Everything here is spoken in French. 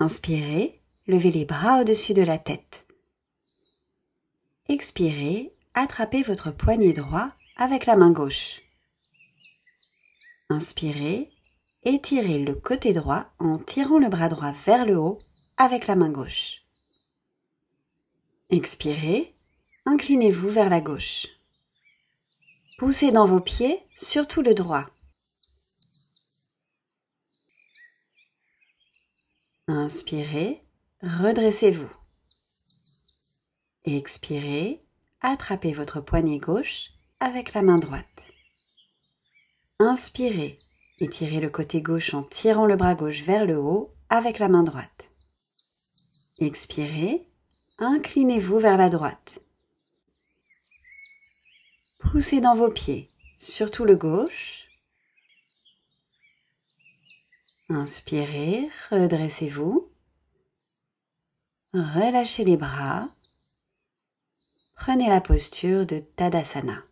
Inspirez, levez les bras au-dessus de la tête. Expirez, attrapez votre poignet droit avec la main gauche. Inspirez, étirez le côté droit en tirant le bras droit vers le haut avec la main gauche. Expirez, inclinez-vous vers la gauche. Poussez dans vos pieds, surtout le droit. Inspirez, redressez-vous. Expirez, attrapez votre poignet gauche avec la main droite. Inspirez, étirez le côté gauche en tirant le bras gauche vers le haut avec la main droite. Expirez, inclinez-vous vers la droite. Poussez dans vos pieds, surtout le gauche, Inspirez, redressez-vous. Relâchez les bras. Prenez la posture de Tadasana.